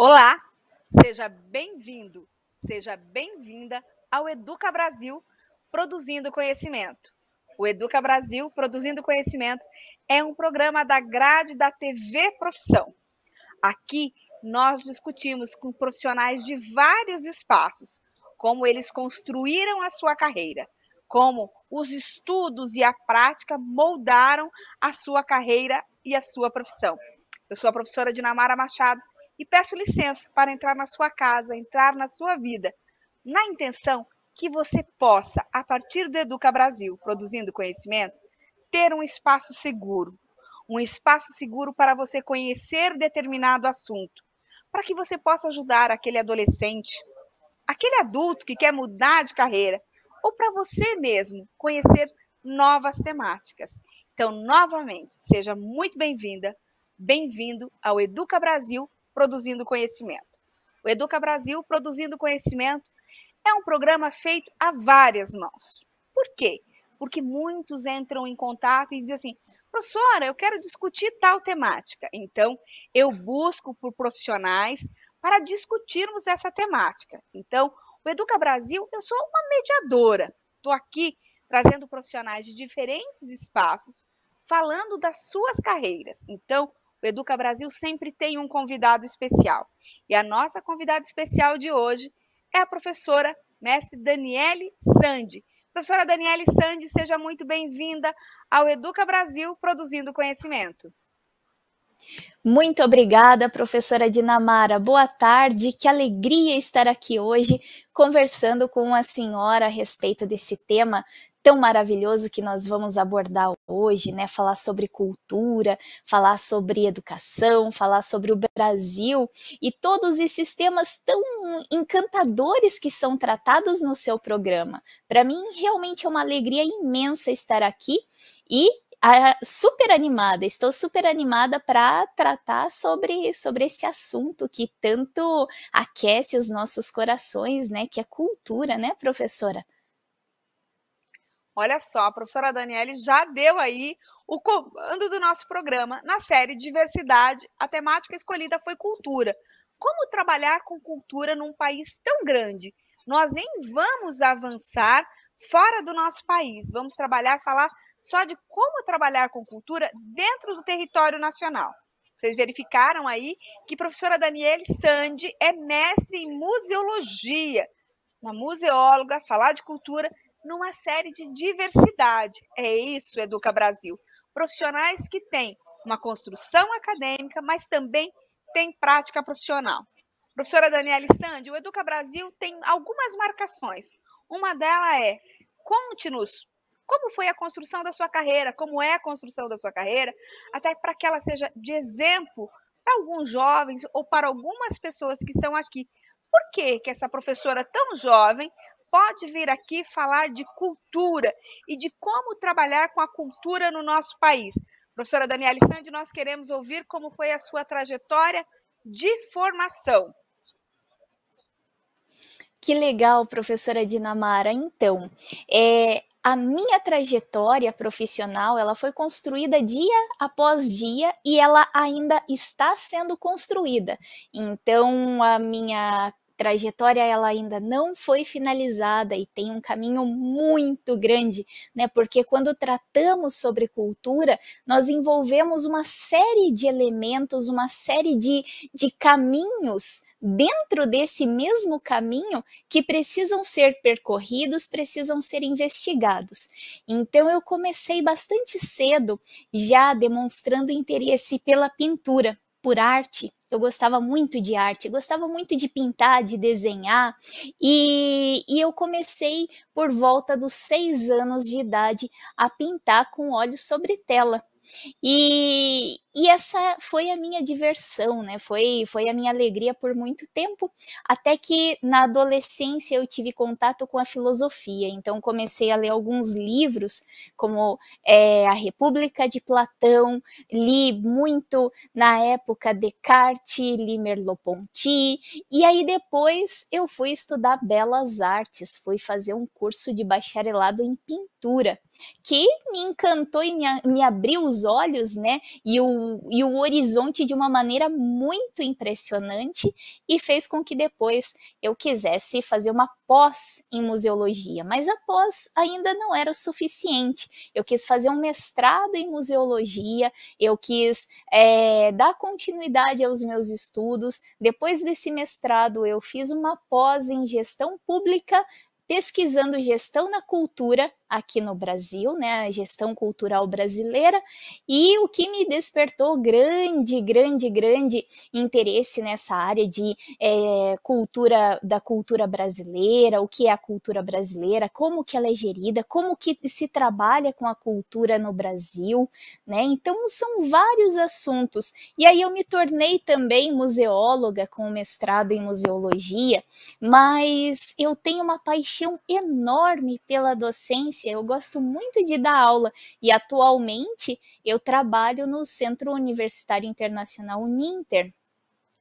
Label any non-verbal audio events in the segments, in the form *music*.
Olá, seja bem-vindo, seja bem-vinda ao Educa Brasil Produzindo Conhecimento. O Educa Brasil Produzindo Conhecimento é um programa da grade da TV Profissão. Aqui nós discutimos com profissionais de vários espaços como eles construíram a sua carreira, como os estudos e a prática moldaram a sua carreira e a sua profissão. Eu sou a professora Dinamara Machado e peço licença para entrar na sua casa, entrar na sua vida, na intenção que você possa, a partir do Educa Brasil, produzindo conhecimento, ter um espaço seguro, um espaço seguro para você conhecer determinado assunto, para que você possa ajudar aquele adolescente, aquele adulto que quer mudar de carreira, ou para você mesmo conhecer novas temáticas. Então, novamente, seja muito bem-vinda, bem-vindo ao Educa Brasil produzindo conhecimento. O Educa Brasil Produzindo Conhecimento é um programa feito a várias mãos. Por quê? Porque muitos entram em contato e dizem assim: professora, eu quero discutir tal temática. Então, eu busco por profissionais para discutirmos essa temática. Então, o Educa Brasil, eu sou uma mediadora. Estou aqui trazendo profissionais de diferentes espaços, falando das suas carreiras. Então, o Educa Brasil sempre tem um convidado especial. E a nossa convidada especial de hoje é a professora mestre Daniele Sandi. Professora Daniele Sandi, seja muito bem-vinda ao Educa Brasil Produzindo Conhecimento. Muito obrigada, professora Dinamara. Boa tarde. Que alegria estar aqui hoje conversando com a senhora a respeito desse tema tão maravilhoso que nós vamos abordar hoje, né? Falar sobre cultura, falar sobre educação, falar sobre o Brasil e todos esses temas tão encantadores que são tratados no seu programa. Para mim, realmente é uma alegria imensa estar aqui e ah, super animada, estou super animada para tratar sobre, sobre esse assunto que tanto aquece os nossos corações, né? Que é cultura, né, professora? Olha só, a professora Daniele já deu aí o comando do nosso programa. Na série Diversidade, a temática escolhida foi cultura. Como trabalhar com cultura num país tão grande? Nós nem vamos avançar fora do nosso país. Vamos trabalhar, falar só de como trabalhar com cultura dentro do território nacional. Vocês verificaram aí que a professora Daniele Sandi é mestre em museologia, uma museóloga, falar de cultura numa série de diversidade. É isso, Educa Brasil. Profissionais que têm uma construção acadêmica, mas também têm prática profissional. Professora Daniela Sandi, o Educa Brasil tem algumas marcações. Uma delas é: conte-nos como foi a construção da sua carreira, como é a construção da sua carreira, até para que ela seja de exemplo para alguns jovens ou para algumas pessoas que estão aqui. Por que, que essa professora tão jovem pode vir aqui falar de cultura e de como trabalhar com a cultura no nosso país. Professora Daniela Sandi, nós queremos ouvir como foi a sua trajetória de formação. Que legal, professora Dinamara. Então, é, a minha trajetória profissional ela foi construída dia após dia e ela ainda está sendo construída. Então, a minha trajetória ela ainda não foi finalizada e tem um caminho muito grande, né? Porque quando tratamos sobre cultura, nós envolvemos uma série de elementos, uma série de, de caminhos dentro desse mesmo caminho que precisam ser percorridos, precisam ser investigados. Então eu comecei bastante cedo já demonstrando interesse pela pintura, por arte, eu gostava muito de arte, gostava muito de pintar, de desenhar, e, e eu comecei por volta dos seis anos de idade a pintar com óleo sobre tela. E, e essa foi a minha diversão, né? Foi, foi a minha alegria por muito tempo, até que na adolescência eu tive contato com a filosofia. Então comecei a ler alguns livros, como é, A República de Platão, li muito na época Descartes, li Merleau-Ponty, e aí depois eu fui estudar belas artes, fui fazer um curso de bacharelado em pintura arquitetura, que me encantou e me, me abriu os olhos, né? E o, e o horizonte de uma maneira muito impressionante e fez com que depois eu quisesse fazer uma pós em museologia, mas a pós ainda não era o suficiente. Eu quis fazer um mestrado em museologia, eu quis é, dar continuidade aos meus estudos. Depois desse mestrado, eu fiz uma pós em gestão pública pesquisando gestão na cultura aqui no Brasil, né, a gestão cultural brasileira, e o que me despertou grande, grande, grande interesse nessa área de é, cultura da cultura brasileira, o que é a cultura brasileira, como que ela é gerida, como que se trabalha com a cultura no Brasil, né? Então são vários assuntos. E aí eu me tornei também museóloga com mestrado em museologia, mas eu tenho uma paixão enorme pela docência docência, eu gosto muito de dar aula e atualmente eu trabalho no Centro Universitário Internacional Uninter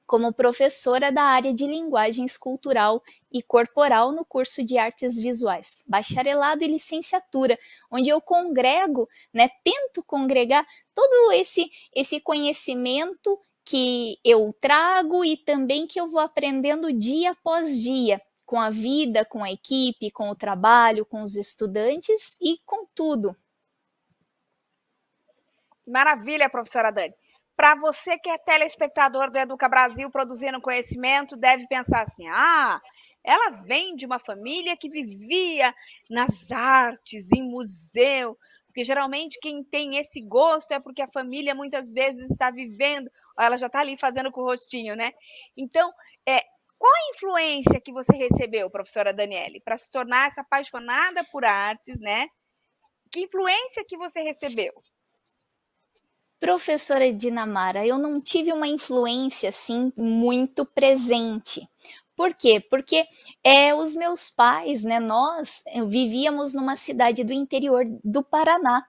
como professora da área de linguagens cultural e corporal no curso de artes visuais, bacharelado e licenciatura, onde eu congrego, né, tento congregar todo esse esse conhecimento que eu trago e também que eu vou aprendendo dia após dia com a vida, com a equipe, com o trabalho, com os estudantes e com tudo. Maravilha, professora Dani. Para você que é telespectador do Educa Brasil produzindo conhecimento, deve pensar assim: ah, ela vem de uma família que vivia nas artes, em museu, porque geralmente quem tem esse gosto é porque a família muitas vezes está vivendo, ela já está ali fazendo com o rostinho, né? Então, é, qual a influência que você recebeu, professora Daniele, para se tornar essa apaixonada por artes, né? Que influência que você recebeu? Professora Dinamara, eu não tive uma influência assim muito presente. Por quê? Porque é, os meus pais, né, nós eh, vivíamos numa cidade do interior do Paraná.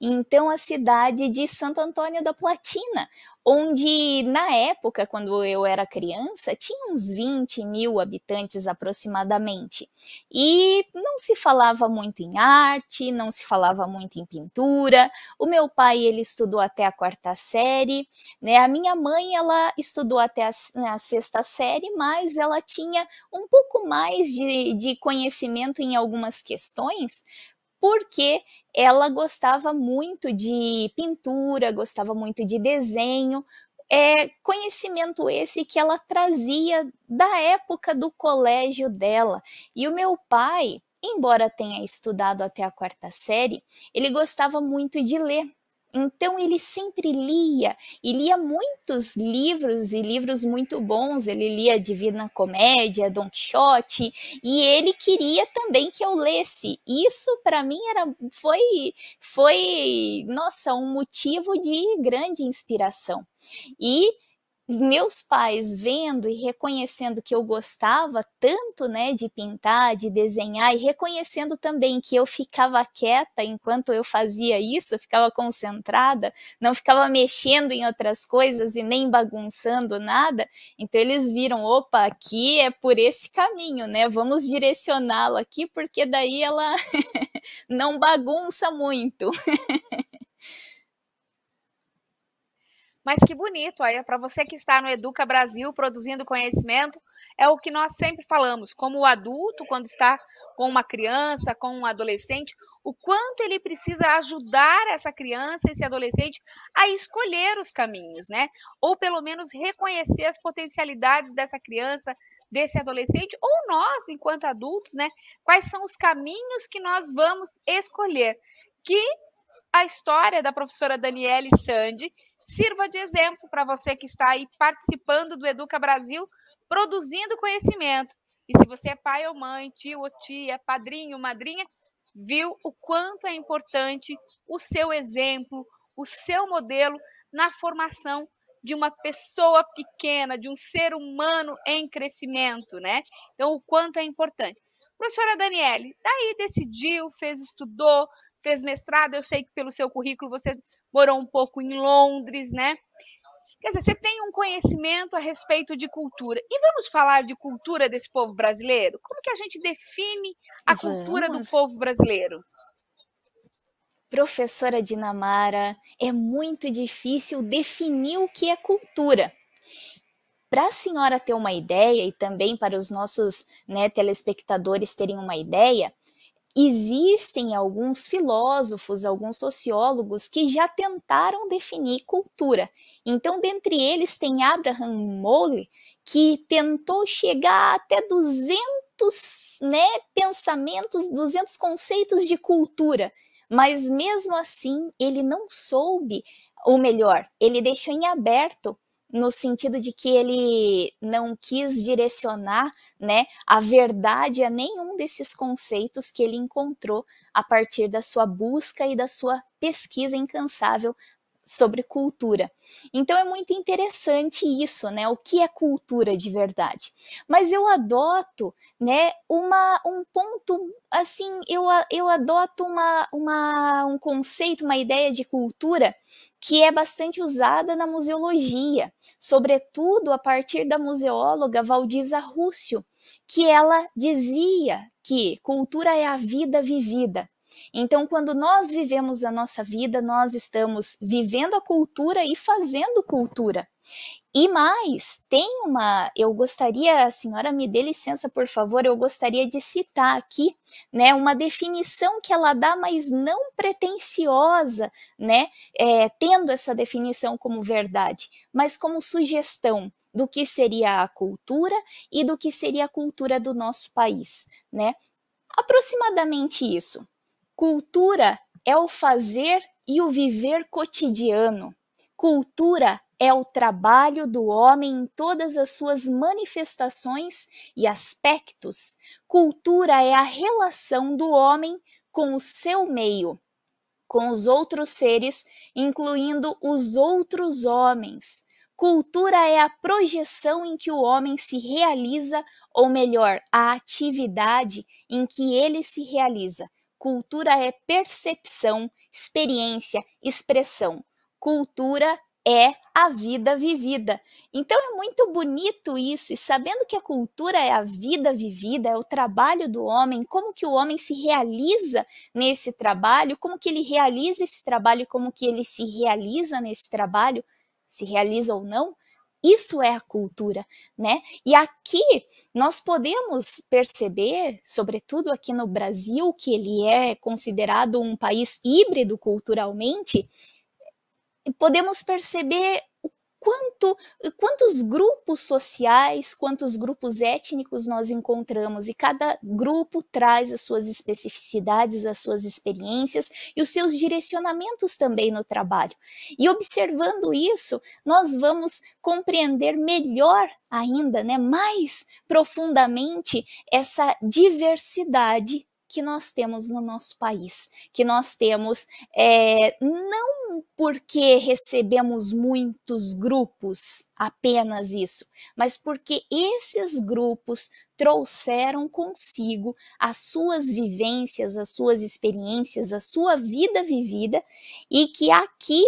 Então, a cidade de Santo Antônio da Platina, onde na época, quando eu era criança, tinha uns 20 mil habitantes aproximadamente. E não se falava muito em arte, não se falava muito em pintura. O meu pai, ele estudou até a quarta série, né? A minha mãe, ela estudou até a, a sexta série, mas ela tinha um pouco mais de, de conhecimento em algumas questões, porque ela gostava muito de pintura, gostava muito de desenho, é, conhecimento esse que ela trazia da época do colégio dela. E o meu pai, embora tenha estudado até a quarta série, ele gostava muito de ler. Então ele sempre lia, e lia muitos livros e livros muito bons. Ele lia Divina Comédia, Don Quixote, e ele queria também que eu lesse. Isso para mim era foi foi, nossa, um motivo de grande inspiração. E meus pais vendo e reconhecendo que eu gostava tanto, né, de pintar, de desenhar e reconhecendo também que eu ficava quieta enquanto eu fazia isso, eu ficava concentrada, não ficava mexendo em outras coisas e nem bagunçando nada. Então eles viram, opa, aqui é por esse caminho, né? Vamos direcioná-lo aqui porque daí ela *laughs* não bagunça muito. *laughs* Mas que bonito, aí para você que está no Educa Brasil produzindo conhecimento, é o que nós sempre falamos, como o adulto quando está com uma criança, com um adolescente, o quanto ele precisa ajudar essa criança, esse adolescente a escolher os caminhos, né? Ou pelo menos reconhecer as potencialidades dessa criança, desse adolescente, ou nós, enquanto adultos, né? Quais são os caminhos que nós vamos escolher? Que a história da professora Daniele Sandi, sirva de exemplo para você que está aí participando do Educa Brasil, produzindo conhecimento. E se você é pai ou mãe, tio ou tia, padrinho, madrinha, viu o quanto é importante o seu exemplo, o seu modelo na formação de uma pessoa pequena, de um ser humano em crescimento, né? Então, o quanto é importante. Professora Daniele, daí decidiu, fez, estudou, fez mestrado, eu sei que pelo seu currículo você morou um pouco em Londres, né? Quer dizer, você tem um conhecimento a respeito de cultura. E vamos falar de cultura desse povo brasileiro? Como que a gente define a vamos. cultura do povo brasileiro? Professora Dinamara, é muito difícil definir o que é cultura. Para a senhora ter uma ideia e também para os nossos né, telespectadores terem uma ideia, existem alguns filósofos, alguns sociólogos que já tentaram definir cultura. Então, dentre eles tem Abraham Mole, que tentou chegar até 200 né, pensamentos, 200 conceitos de cultura, mas mesmo assim ele não soube, ou melhor, ele deixou em aberto no sentido de que ele não quis direcionar né, a verdade a nenhum desses conceitos que ele encontrou a partir da sua busca e da sua pesquisa incansável sobre cultura. Então é muito interessante isso, né? O que é cultura de verdade? Mas eu adoto, né, uma um ponto assim, eu, eu adoto uma, uma um conceito, uma ideia de cultura que é bastante usada na museologia, sobretudo a partir da museóloga Valdisa Rússio, que ela dizia que cultura é a vida vivida. Então, quando nós vivemos a nossa vida, nós estamos vivendo a cultura e fazendo cultura. E mais, tem uma. Eu gostaria, a senhora me dê licença, por favor, eu gostaria de citar aqui, né, uma definição que ela dá, mas não pretensiosa, né, é, tendo essa definição como verdade, mas como sugestão do que seria a cultura e do que seria a cultura do nosso país, né? Aproximadamente isso. Cultura é o fazer e o viver cotidiano. Cultura é o trabalho do homem em todas as suas manifestações e aspectos. Cultura é a relação do homem com o seu meio, com os outros seres, incluindo os outros homens. Cultura é a projeção em que o homem se realiza, ou melhor, a atividade em que ele se realiza. Cultura é percepção, experiência, expressão. Cultura é a vida vivida. Então é muito bonito isso, e sabendo que a cultura é a vida vivida, é o trabalho do homem, como que o homem se realiza nesse trabalho, como que ele realiza esse trabalho, como que ele se realiza nesse trabalho, se realiza ou não, isso é a cultura, né? E aqui nós podemos perceber, sobretudo aqui no Brasil, que ele é considerado um país híbrido culturalmente, podemos perceber quanto, quantos grupos sociais, quantos grupos étnicos nós encontramos, e cada grupo traz as suas especificidades, as suas experiências e os seus direcionamentos também no trabalho. E observando isso, nós vamos compreender melhor ainda, né, mais profundamente essa diversidade que nós temos no nosso país, que nós temos é, não porque recebemos muitos grupos, apenas isso, mas porque esses grupos trouxeram consigo as suas vivências, as suas experiências, a sua vida vivida e que aqui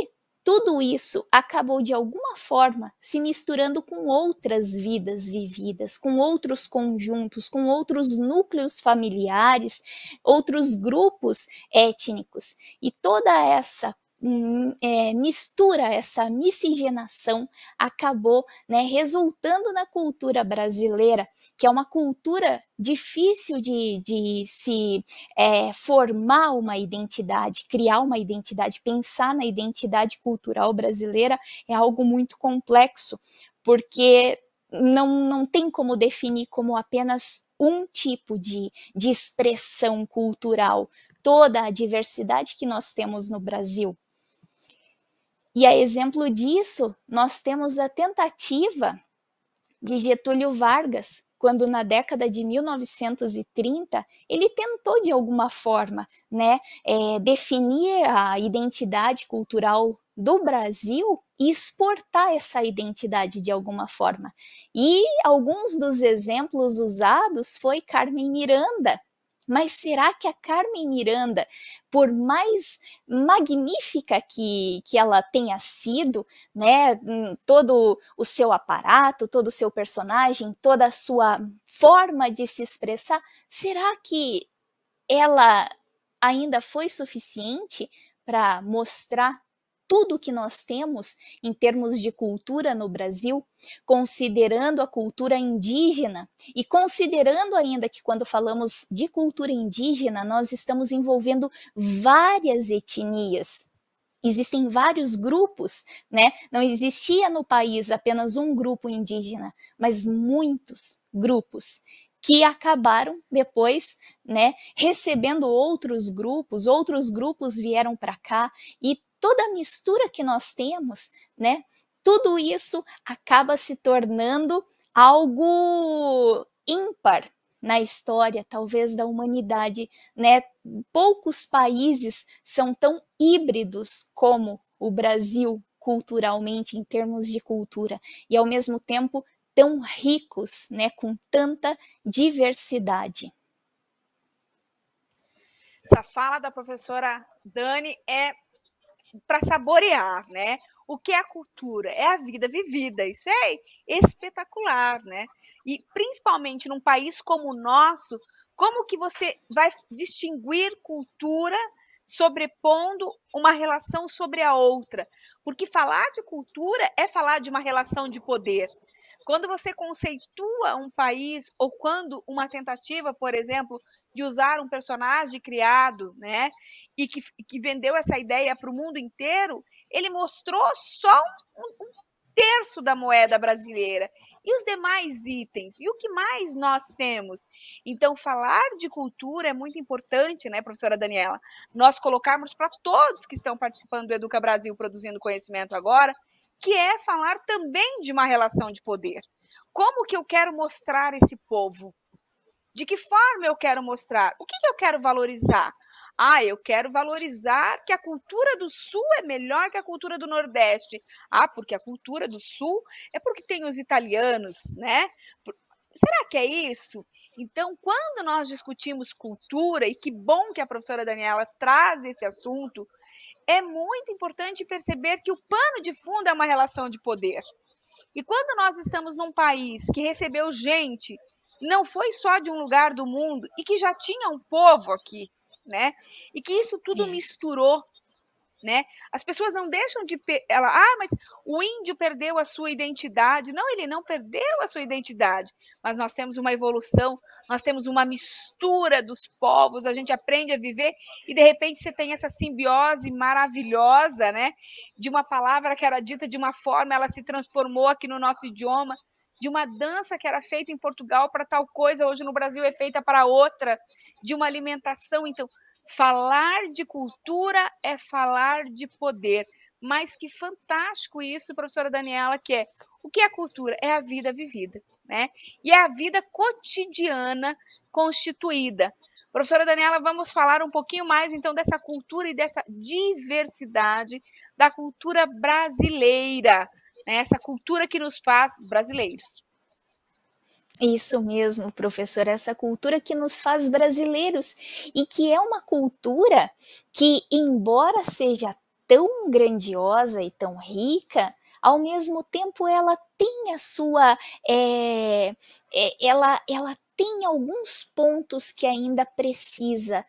tudo isso acabou de alguma forma se misturando com outras vidas vividas, com outros conjuntos, com outros núcleos familiares, outros grupos étnicos. E toda essa Hum, é, mistura, essa miscigenação acabou né, resultando na cultura brasileira, que é uma cultura difícil de, de se é, formar uma identidade, criar uma identidade, pensar na identidade cultural brasileira é algo muito complexo, porque não, não tem como definir como apenas um tipo de, de expressão cultural toda a diversidade que nós temos no Brasil. E a exemplo disso, nós temos a tentativa de Getúlio Vargas, quando na década de 1930 ele tentou de alguma forma né, é, definir a identidade cultural do Brasil e exportar essa identidade de alguma forma. E alguns dos exemplos usados foi Carmen Miranda, mas será que a Carmen Miranda, por mais magnífica que, que ela tenha sido, né, hum, todo o seu aparato, todo o seu personagem, toda a sua forma de se expressar, será que ela ainda foi suficiente para mostrar tudo que nós temos em termos de cultura no Brasil, considerando a cultura indígena e considerando ainda que quando falamos de cultura indígena, nós estamos envolvendo várias etnias, existem vários grupos, né? Não existia no país apenas um grupo indígena, mas muitos grupos que acabaram depois, né, recebendo outros grupos, outros grupos vieram para cá e toda a mistura que nós temos, né? Tudo isso acaba se tornando algo ímpar na história, talvez, da humanidade, né? Poucos países são tão híbridos como o Brasil culturalmente, em termos de cultura, e ao mesmo tempo tão ricos, né, com tanta diversidade. Essa fala da professora Dani é para saborear, né? O que é a cultura? É a vida vivida. Isso é espetacular, né? E principalmente num país como o nosso, como que você vai distinguir cultura sobrepondo uma relação sobre a outra? Porque falar de cultura é falar de uma relação de poder. Quando você conceitua um país ou quando uma tentativa, por exemplo, de usar um personagem criado, né, e que, que vendeu essa ideia para o mundo inteiro, ele mostrou só um, um terço da moeda brasileira. E os demais itens? E o que mais nós temos? Então, falar de cultura é muito importante, né, professora Daniela? Nós colocarmos para todos que estão participando do Educa Brasil produzindo conhecimento agora, que é falar também de uma relação de poder. Como que eu quero mostrar esse povo? De que forma eu quero mostrar? O que, que eu quero valorizar? Ah, eu quero valorizar que a cultura do Sul é melhor que a cultura do Nordeste. Ah, porque a cultura do Sul é porque tem os italianos, né? Será que é isso? Então, quando nós discutimos cultura, e que bom que a professora Daniela traz esse assunto, é muito importante perceber que o pano de fundo é uma relação de poder. E quando nós estamos num país que recebeu gente não foi só de um lugar do mundo e que já tinha um povo aqui, né? E que isso tudo Sim. misturou, né? As pessoas não deixam de ela, ah, mas o índio perdeu a sua identidade. Não, ele não perdeu a sua identidade, mas nós temos uma evolução, nós temos uma mistura dos povos, a gente aprende a viver e de repente você tem essa simbiose maravilhosa, né? De uma palavra que era dita de uma forma, ela se transformou aqui no nosso idioma de uma dança que era feita em Portugal para tal coisa, hoje no Brasil é feita para outra, de uma alimentação. Então, falar de cultura é falar de poder. Mas que fantástico isso, professora Daniela, que é o que é cultura? É a vida vivida, né? E é a vida cotidiana constituída. Professora Daniela, vamos falar um pouquinho mais então dessa cultura e dessa diversidade da cultura brasileira né, essa cultura que nos faz brasileiros. Isso mesmo, professor, essa cultura que nos faz brasileiros e que é uma cultura que, embora seja tão grandiosa e tão rica, ao mesmo tempo ela tem a sua. É, é, ela, ela tem alguns pontos que ainda precisa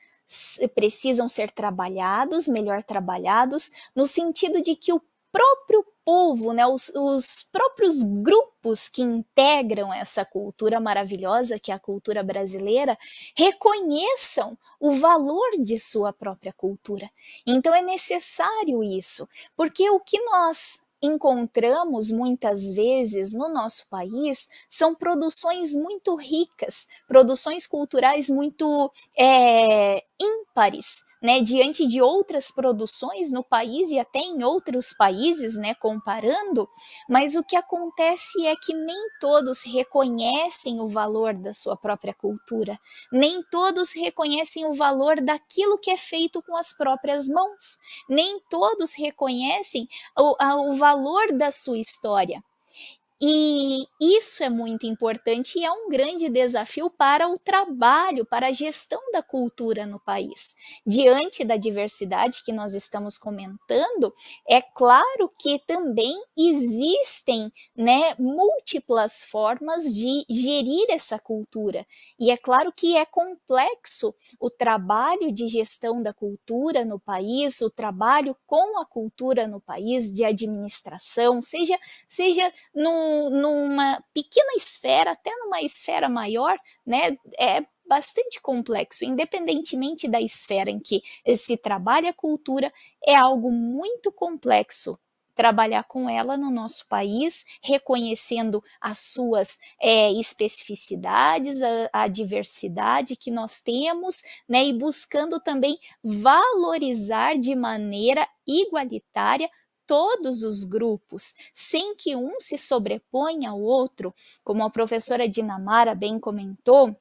precisam ser trabalhados, melhor trabalhados, no sentido de que o próprio povo, né, os, os próprios grupos que integram essa cultura maravilhosa, que é a cultura brasileira, reconheçam o valor de sua própria cultura. Então é necessário isso, porque o que nós encontramos muitas vezes no nosso país são produções muito ricas, produções culturais muito é, ímpares, né, diante de outras produções no país e até em outros países, né, comparando, mas o que acontece é que nem todos reconhecem o valor da sua própria cultura, nem todos reconhecem o valor daquilo que é feito com as próprias mãos, nem todos reconhecem o, a, o valor da sua história. E isso é muito importante e é um grande desafio para o trabalho, para a gestão da cultura no país. Diante da diversidade que nós estamos comentando, é claro que também existem né, múltiplas formas de gerir essa cultura. E é claro que é complexo o trabalho de gestão da cultura no país, o trabalho com a cultura no país, de administração, seja, seja num numa pequena esfera, até numa esfera maior, né, é bastante complexo, independentemente da esfera em que se trabalha a cultura, é algo muito complexo trabalhar com ela no nosso país, reconhecendo as suas é, especificidades, a, a, diversidade que nós temos, né, e buscando também valorizar de maneira igualitária todos os grupos, sem que um se sobreponha ao outro, como a professora Dinamara bem comentou,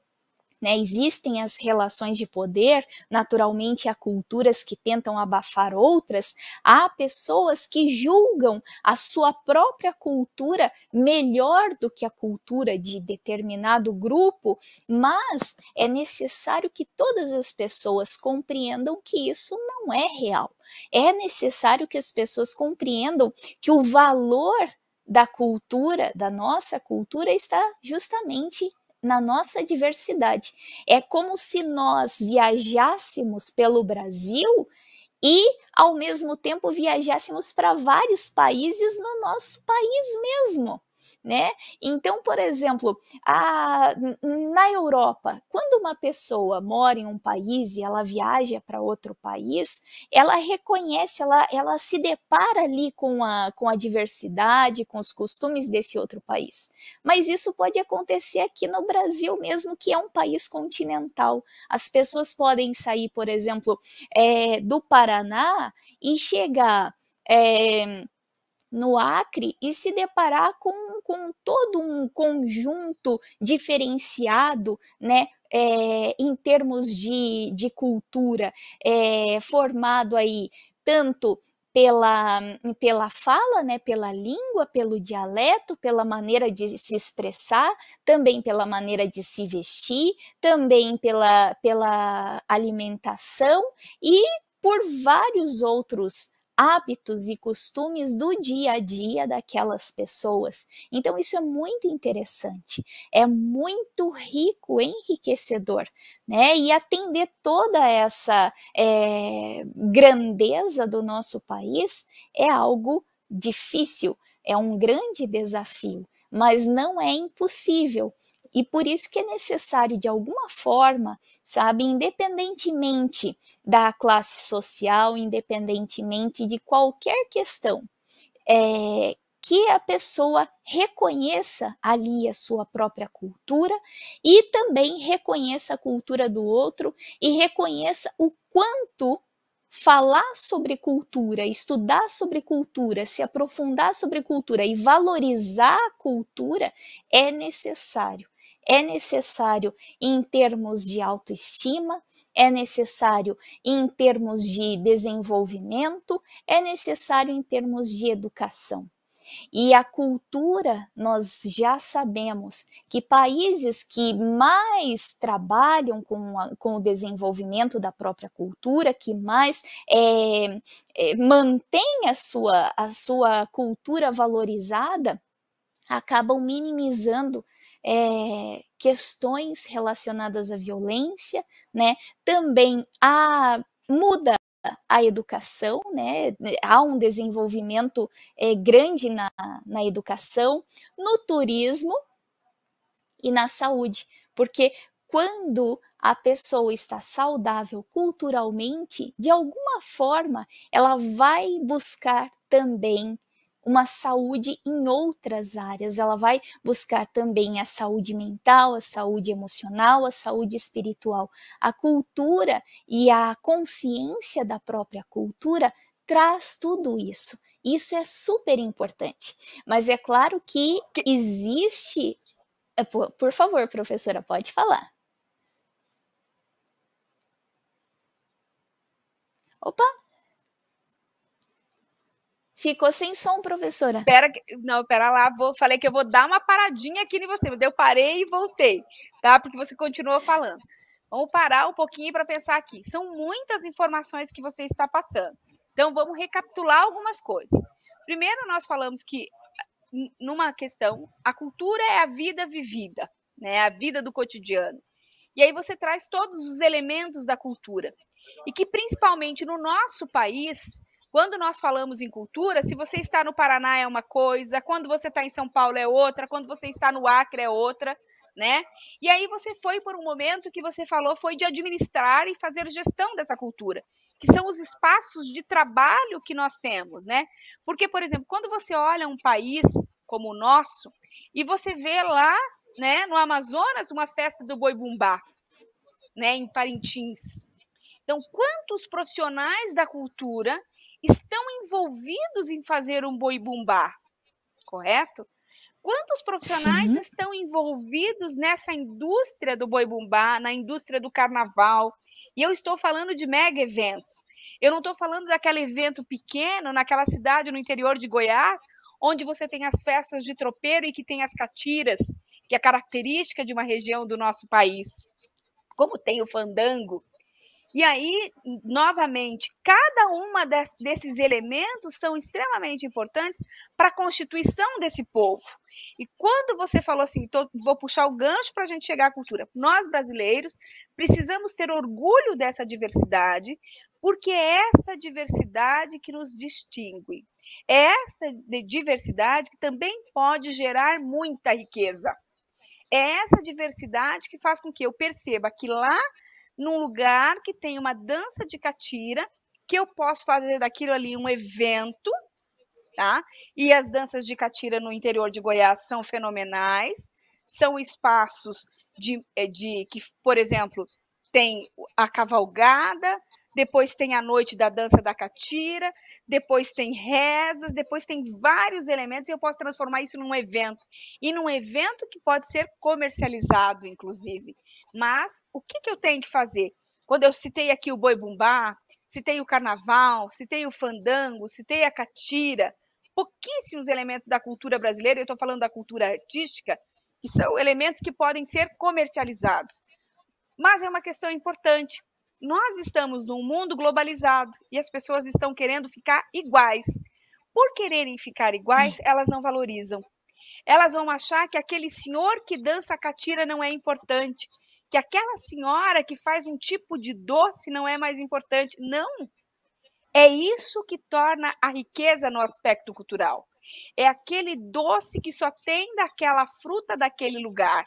né? Existem as relações de poder, naturalmente há culturas que tentam abafar outras, há pessoas que julgam a sua própria cultura melhor do que a cultura de determinado grupo, mas é necessário que todas as pessoas compreendam que isso não é real. É necessário que as pessoas compreendam que o valor da cultura, da nossa cultura, está justamente na nossa diversidade. É como se nós viajássemos pelo Brasil e, ao mesmo tempo, viajássemos para vários países no nosso país mesmo né? Então, por exemplo, a, na Europa, quando uma pessoa mora em um país e ela viaja para outro país, ela reconhece, ela, ela se depara ali com a, com a diversidade, com os costumes desse outro país. Mas isso pode acontecer aqui no Brasil mesmo, que é um país continental. As pessoas podem sair, por exemplo, é, do Paraná e chegar. É, no Acre e se deparar com com todo um conjunto diferenciado, né, é, em termos de, de cultura, é, formado aí tanto pela, pela fala, né, pela língua, pelo dialeto, pela maneira de se expressar, também pela maneira de se vestir, também pela, pela alimentação e por vários outros hábitos e costumes do dia a dia daquelas pessoas. Então, isso é muito interessante, é muito rico, enriquecedor, né? E atender toda essa é, grandeza do nosso país é algo difícil, é um grande desafio, mas não é impossível. E por isso que é necessário, de alguma forma, sabe, independentemente da classe social, independentemente de qualquer questão, é, que a pessoa reconheça ali a sua própria cultura e também reconheça a cultura do outro e reconheça o quanto falar sobre cultura, estudar sobre cultura, se aprofundar sobre cultura e valorizar a cultura é necessário é necessário em termos de autoestima, é necessário em termos de desenvolvimento, é necessário em termos de educação. E a cultura, nós já sabemos que países que mais trabalham com, a, com o desenvolvimento da própria cultura, que mais é, é, mantém a sua, a sua cultura valorizada, acabam minimizando é, questões relacionadas à violência, né? Também a muda a educação, né? há um desenvolvimento é, grande na, na educação, no turismo e na saúde, porque quando a pessoa está saudável culturalmente, de alguma forma ela vai buscar também uma saúde em outras áreas. Ela vai buscar também a saúde mental, a saúde emocional, a saúde espiritual. A cultura e a consciência da própria cultura traz tudo isso. Isso é super importante. Mas é claro que existe. Eh, por, favor, professora, pode falar. Opa, Ficou sem som, professora. Pera, não, pera lá, vou, falei que eu vou dar uma paradinha aqui em você. Eu parei e voltei, tá? Porque você continuou falando. Vamos parar um pouquinho para pensar aqui. São muitas informações que você está passando. Então, vamos recapitular algumas coisas. Primeiro, nós falamos que, numa questão, a cultura é a vida vivida, né? a vida do cotidiano. E aí você traz todos os elementos da cultura. E que, principalmente no nosso país, quando nós falamos em cultura, se você está no Paraná é uma coisa, quando você está em São Paulo é outra, quando você está no Acre é outra, né? E aí você foi por um momento que você falou foi de administrar e fazer gestão dessa cultura, que são os espaços de trabalho que nós temos, né? Porque, por exemplo, quando você olha um país como o nosso e você vê lá, né, no Amazonas uma festa do boi bumbá, né, em Parintins. Então, quantos profissionais da cultura estão envolvidos em fazer um boi bumbá, correto? Quantos profissionais Sim. estão envolvidos nessa indústria do boi bumbá, na indústria do carnaval? E eu estou falando de mega eventos. Eu não estou falando daquele evento pequeno naquela cidade no interior de Goiás, onde você tem as festas de tropeiro e que tem as catiras, que é característica de uma região do nosso país. Como tem o fandango, e aí, novamente, cada uma desses elementos são extremamente importantes para a constituição desse povo. E quando você falou assim, tô, vou puxar o gancho para a gente chegar à cultura, nós brasileiros precisamos ter orgulho dessa diversidade, porque é esta diversidade que nos distingue. É esta diversidade que também pode gerar muita riqueza. É essa diversidade que faz com que eu perceba que lá num lugar que tem uma dança de catira, que eu posso fazer daquilo ali um evento, tá? E as danças de catira no interior de Goiás são fenomenais, são espaços de, eh, de que, por exemplo, tem a cavalgada, depois tem a noite da dança da catira, depois tem rezas, depois tem vários elementos e eu posso transformar isso num evento. E num evento que pode ser comercializado, inclusive. Mas o que, que eu tenho que fazer? Quando eu citei aqui o boi bumbá, citei o carnaval, citei o fandango, citei a catira, pouquíssimos elementos da cultura brasileira, eu estou falando da cultura artística, que são elementos que podem ser comercializados. Mas é uma questão importante, nós estamos num mundo globalizado e as pessoas estão querendo ficar iguais. Por quererem ficar iguais, hum. elas não valorizam. Elas vão achar que aquele senhor que dança catira não é importante, que aquela senhora que faz um tipo de doce não é mais importante. Não! É isso que torna a riqueza no aspecto cultural. É aquele doce que só tem daquela fruta daquele lugar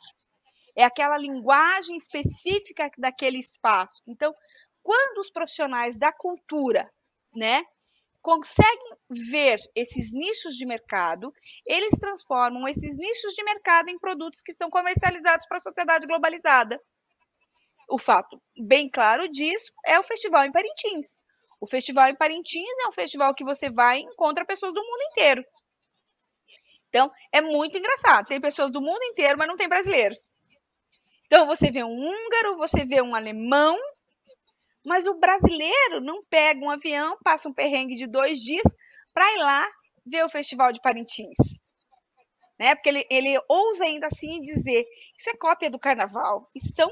é aquela linguagem específica daquele espaço. Então, quando os profissionais da cultura, né, conseguem ver esses nichos de mercado, eles transformam esses nichos de mercado em produtos que são comercializados para a sociedade globalizada. O fato bem claro disso é o festival em Parintins. O festival em Parintins é um festival que você vai e encontra pessoas do mundo inteiro. Então, é muito engraçado. Tem pessoas do mundo inteiro, mas não tem brasileiro. Então você vê um húngaro, você vê um alemão, mas o brasileiro não pega um avião, passa um perrengue de dois dias para ir lá ver o Festival de Parintins. Né? Porque ele, ele ousa ainda assim dizer: isso é cópia do carnaval. E são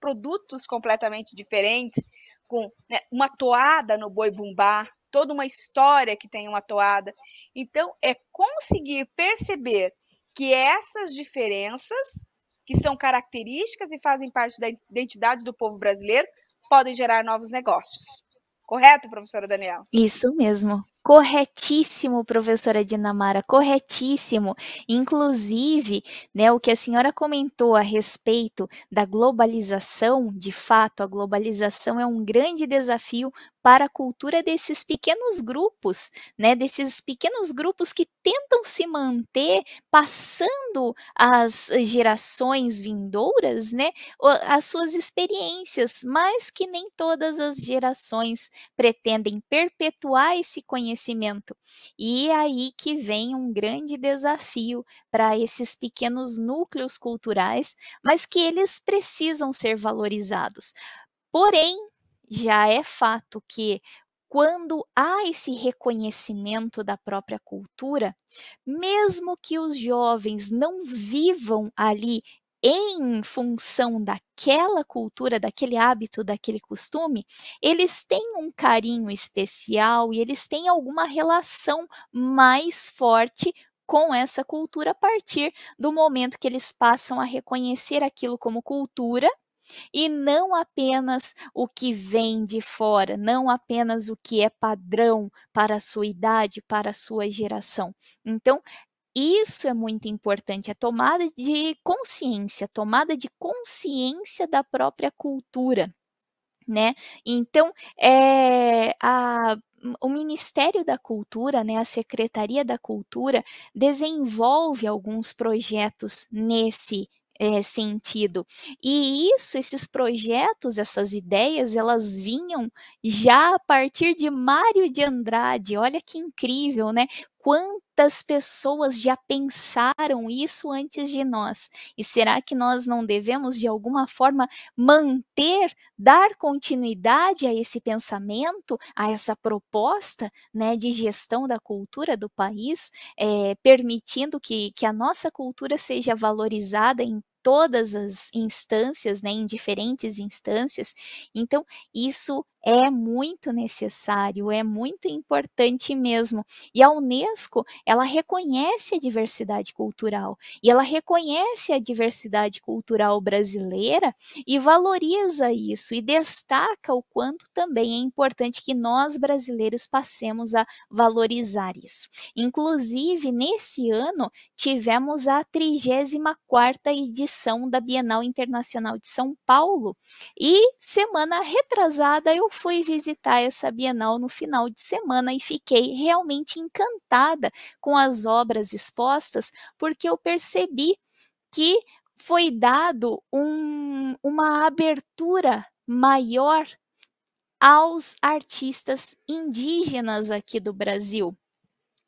produtos completamente diferentes, com né, uma toada no boi bumbá, toda uma história que tem uma toada. Então, é conseguir perceber que essas diferenças que são características e fazem parte da identidade do povo brasileiro, podem gerar novos negócios. Correto, professora Daniel? Isso mesmo. Corretíssimo, professora Dinamara, corretíssimo. Inclusive, né, o que a senhora comentou a respeito da globalização, de fato, a globalização é um grande desafio para a cultura desses pequenos grupos, né, desses pequenos grupos que tentam se manter passando às gerações vindouras, né, as suas experiências, mas que nem todas as gerações pretendem perpetuar esse conhecimento conhecimento. E é aí que vem um grande desafio para esses pequenos núcleos culturais, mas que eles precisam ser valorizados. Porém, já é fato que quando há esse reconhecimento da própria cultura, mesmo que os jovens não vivam ali em função daquela cultura, daquele hábito, daquele costume, eles têm um carinho especial e eles têm alguma relação mais forte com essa cultura a partir do momento que eles passam a reconhecer aquilo como cultura e não apenas o que vem de fora, não apenas o que é padrão para a sua idade, para a sua geração. Então, isso é muito importante, a é tomada de consciência, a tomada de consciência da própria cultura, né? Então, é, a o Ministério da Cultura, né, a Secretaria da Cultura, desenvolve alguns projetos nesse é, sentido. E isso, esses projetos, essas ideias, elas vinham já a partir de Mário de Andrade. Olha que incrível, né? quantas pessoas já pensaram isso antes de nós? E será que nós não devemos, de alguma forma, manter, dar continuidade a esse pensamento, a essa proposta né, de gestão da cultura do país, é, permitindo que, que a nossa cultura seja valorizada em todas as instâncias, né, em diferentes instâncias. Então, isso é muito necessário, é muito importante mesmo. E a Unesco, ela reconhece a diversidade cultural e ela reconhece a diversidade cultural brasileira e valoriza isso e destaca o quanto também é importante que nós brasileiros passemos a valorizar isso. Inclusive, nesse ano, tivemos a 34ª edição da Bienal Internacional de São Paulo e semana retrasada eu fui visitar essa Bienal no final de semana e fiquei realmente encantada com as obras expostas, porque eu percebi que foi dado um, uma abertura maior aos artistas indígenas aqui do Brasil,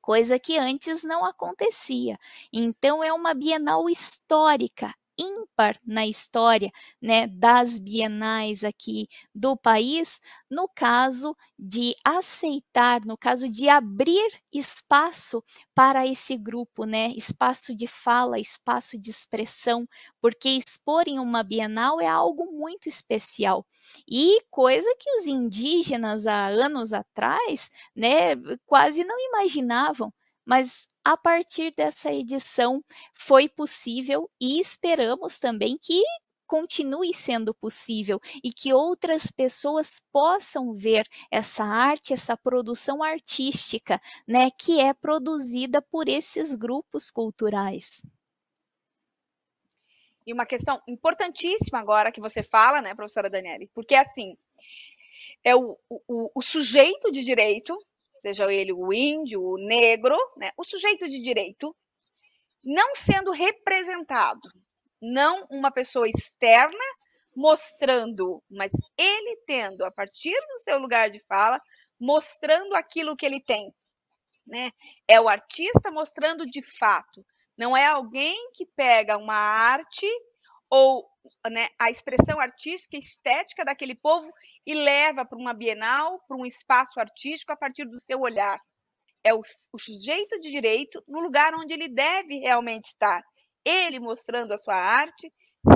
coisa que antes não acontecia. Então é uma Bienal histórica, ímpar na história né, das bienais aqui do país, no caso de aceitar, no caso de abrir espaço para esse grupo, né, espaço de fala, espaço de expressão, porque expor em uma bienal é algo muito especial. E coisa que os indígenas há anos atrás, né, quase não imaginavam, mas a partir dessa edição foi possível e esperamos também que continue sendo possível e que outras pessoas possam ver essa arte, essa produção artística, né, que é produzida por esses grupos culturais. E uma questão importantíssima agora que você fala, né, professora Daniele, porque assim, é o, o, o sujeito de direito seja ele o índio, o negro, né, o sujeito de direito, não sendo representado, não uma pessoa externa mostrando, mas ele tendo, a partir do seu lugar de fala, mostrando aquilo que ele tem. Né? É o artista mostrando de fato, não é alguém que pega uma arte ou né, a expressão artística e estética daquele povo e leva para uma bienal, para um espaço artístico a partir do seu olhar. É o, o sujeito de direito no lugar onde ele deve realmente estar, ele mostrando a sua arte,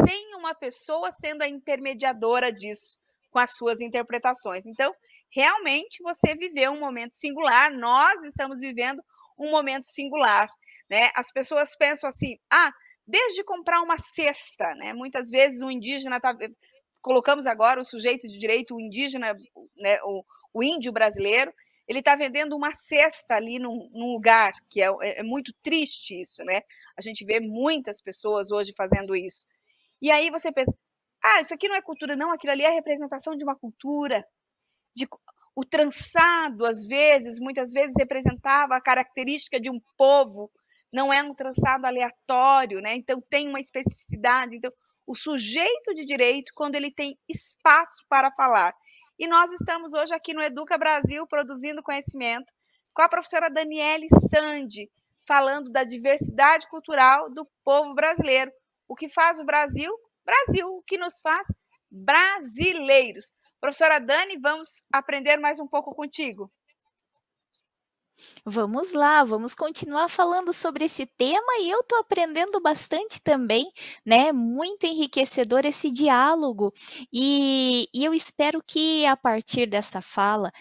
sem uma pessoa sendo a intermediadora disso, com as suas interpretações. Então, realmente você viveu um momento singular, nós estamos vivendo um momento singular. Né? As pessoas pensam assim, ah, desde comprar uma cesta, né? Muitas vezes o indígena está, colocamos agora o sujeito de direito, o indígena, né, o, o índio brasileiro, ele está vendendo uma cesta ali num, num lugar, que é, é, é, muito triste isso, né? A gente vê muitas pessoas hoje fazendo isso. E aí você pensa, ah, isso aqui não é cultura, não, aquilo ali é representação de uma cultura. De... O trançado, às vezes, muitas vezes representava a característica de um povo, não é um traçado aleatório, né? Então tem uma especificidade. Então, o sujeito de direito, quando ele tem espaço para falar. E nós estamos hoje aqui no Educa Brasil produzindo conhecimento com a professora Daniele Sandi, falando da diversidade cultural do povo brasileiro. O que faz o Brasil? Brasil, o que nos faz brasileiros. Professora Dani, vamos aprender mais um pouco contigo. Vamos lá, vamos continuar falando sobre esse tema e eu estou aprendendo bastante também, né? Muito enriquecedor esse diálogo e, e eu espero que a partir dessa fala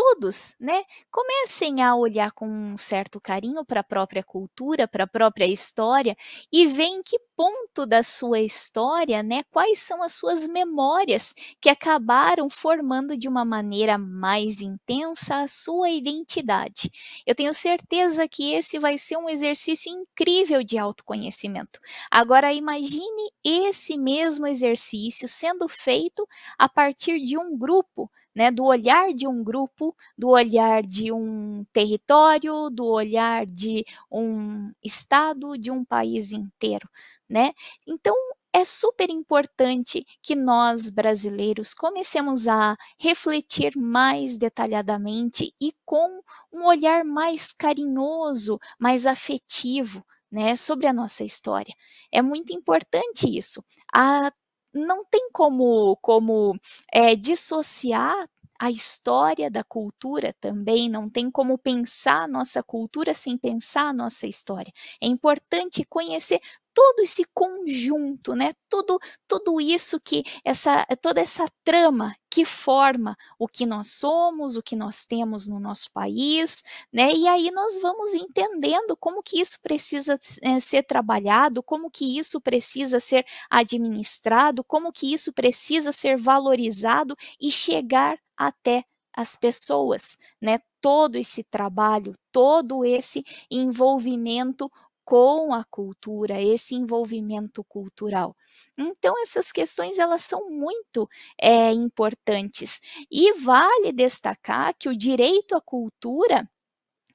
todos, né? Comecem a olhar com um certo carinho para a própria cultura, para a própria história e vejam que ponto da sua história, né? Quais são as suas memórias que acabaram formando de uma maneira mais intensa a sua identidade. Eu tenho certeza que esse vai ser um exercício incrível de autoconhecimento. Agora imagine esse mesmo exercício sendo feito a partir de um grupo né, do olhar de um grupo, do olhar de um território, do olhar de um estado, de um país inteiro, né? Então é super importante que nós brasileiros comecemos a refletir mais detalhadamente e com um olhar mais carinhoso, mais afetivo, né, sobre a nossa história. É muito importante isso. A não tem como, como é, dissociar a história da cultura também, não tem como pensar nossa cultura sem pensar nossa história. É importante conhecer todo esse conjunto, né? Tudo, tudo isso que essa toda essa trama que forma o que nós somos, o que nós temos no nosso país, né? E aí nós vamos entendendo como que isso precisa é, ser trabalhado, como que isso precisa ser administrado, como que isso precisa ser valorizado e chegar até as pessoas, né? Todo esse trabalho, todo esse envolvimento com a cultura, esse envolvimento cultural. Então, essas questões elas são muito é, importantes e vale destacar que o direito à cultura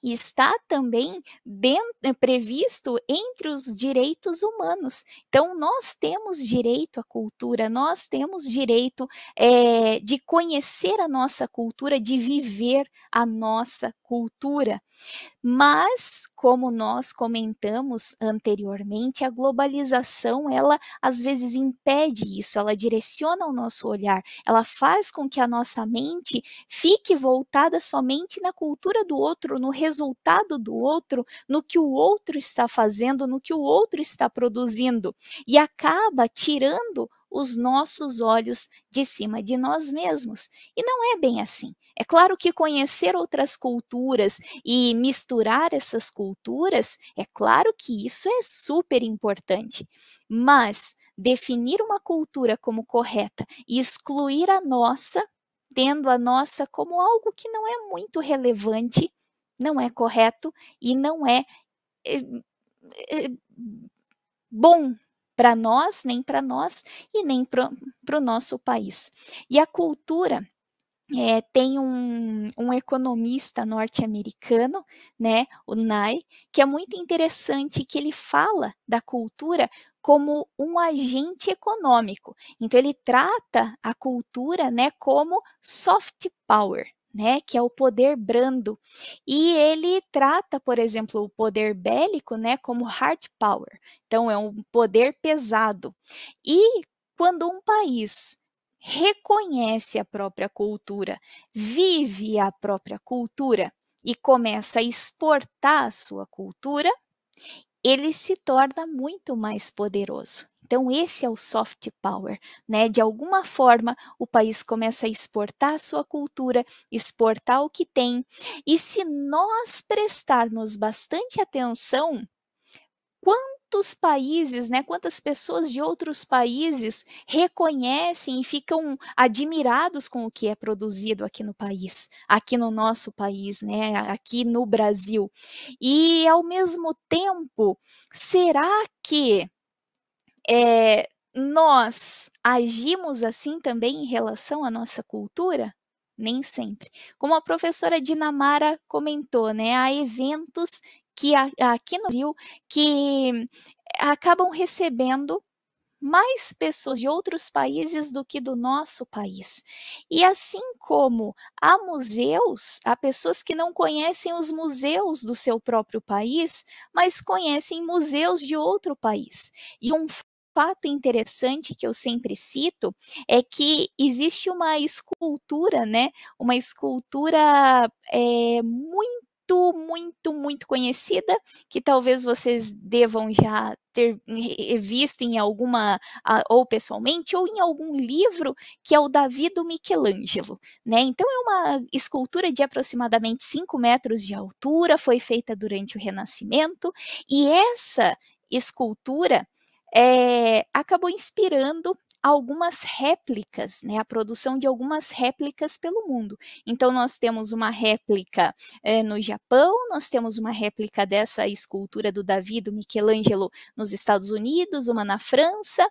está também dentro, eh, previsto entre os direitos humanos. Então, nós temos direito à cultura, nós temos direito é, de conhecer a nossa cultura, de viver a nossa cultura. Mas, como nós comentamos anteriormente, a globalização, ela às vezes impede isso, ela direciona o nosso olhar, ela faz com que a nossa mente fique voltada somente na cultura do outro, no resultado do outro, no que o outro está fazendo, no que o outro está produzindo, e acaba tirando os nossos olhos de cima de nós mesmos. E não é bem assim. É claro que conhecer outras culturas e misturar essas culturas, é claro que isso é super importante, mas definir uma cultura como correta e excluir a nossa, tendo a nossa como algo que não é muito relevante, não é correto e não é, é, é bom para nós, nem para nós e nem para o nosso país. E a cultura é, tem um, um economista norte-americano, né, o Nye, que é muito interessante que ele fala da cultura como um agente econômico. Então ele trata a cultura, né, como soft power, né, que é o poder brando. E ele trata, por exemplo, o poder bélico, né, como hard power. Então é um poder pesado. E quando um país reconhece a própria cultura, vive a própria cultura e começa a exportar a sua cultura, ele se torna muito mais poderoso. Então, esse é o soft power, né? De alguma forma, o país começa a exportar a sua cultura, exportar o que tem. E se nós prestarmos bastante atenção, quando quantos países, né, quantas pessoas de outros países reconhecem e ficam admirados com o que é produzido aqui no país, aqui no nosso país, né, aqui no Brasil. E ao mesmo tempo, será que é, nós agimos assim também em relação à nossa cultura? Nem sempre. Como a professora Dinamara comentou, né, há eventos que aqui no Brasil que acabam recebendo mais pessoas de outros países do que do nosso país. E assim como há museus, há pessoas que não conhecem os museus do seu próprio país, mas conhecem museus de outro país. E um fato interessante que eu sempre cito é que existe uma escultura, né? Uma escultura é, eh, muito muito, muito muito conhecida, que talvez vocês devam já ter eh, visto em alguma, ah, ou pessoalmente, ou em algum livro, que é o Davi do Michelangelo. Né? Então, é uma escultura de aproximadamente 5 metros de altura, foi feita durante o Renascimento, e essa escultura é, acabou inspirando algumas réplicas, né, a produção de algumas réplicas pelo mundo. Então, nós temos uma réplica é, no Japão, nós temos uma réplica dessa escultura do Davi, do Michelangelo, nos Estados Unidos, uma na França,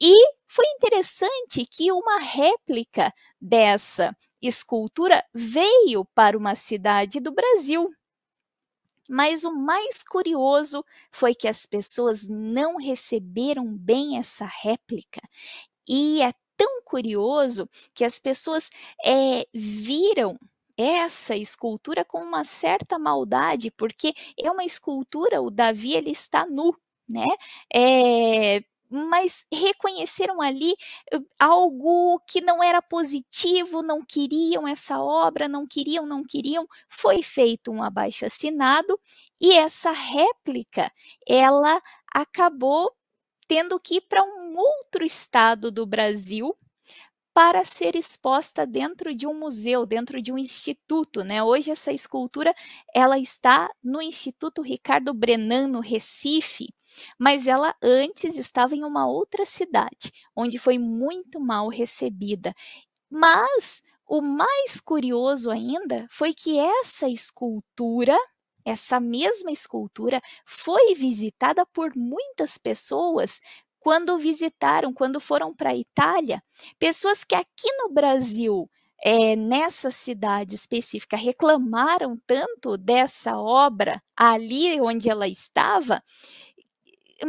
e foi interessante que uma réplica dessa escultura veio para uma cidade do Brasil, mas o mais curioso foi que as pessoas não receberam bem essa réplica. E é tão curioso que as pessoas é, viram essa escultura com uma certa maldade, porque é uma escultura, o Davi ele está nu, né? É, mas reconheceram ali eh, algo que não era positivo, não queriam essa obra, não queriam, não queriam. Foi feito um abaixo assinado e essa réplica, ela acabou tendo que ir para um outro estado do Brasil para ser exposta dentro de um museu, dentro de um instituto, né? Hoje essa escultura ela está no Instituto Ricardo Brenan no Recife, mas ela antes estava em uma outra cidade, onde foi muito mal recebida. Mas o mais curioso ainda foi que essa escultura essa mesma escultura foi visitada por muitas pessoas quando visitaram, quando foram para a Itália, pessoas que aqui no Brasil é, nessa cidade específica reclamaram tanto dessa obra ali onde ela estava,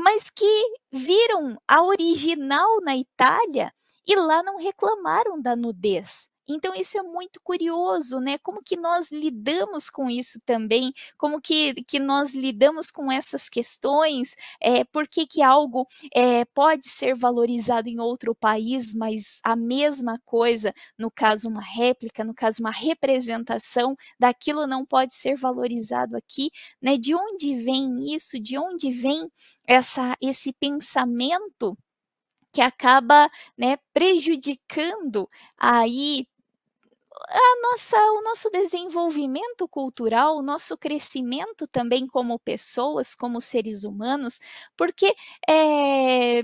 mas que viram a original na Itália e lá não reclamaram da nudez. Então isso é muito curioso, né? Como que nós lidamos com isso também? Como que, que nós lidamos com essas questões? É, por que, que algo é, pode ser valorizado em outro país, mas a mesma coisa, no caso uma réplica, no caso uma representação daquilo não pode ser valorizado aqui, né? De onde vem isso? De onde vem essa, esse pensamento? que acaba né, prejudicando aí a nossa, o nosso desenvolvimento cultural, o nosso crescimento também como pessoas, como seres humanos, porque é,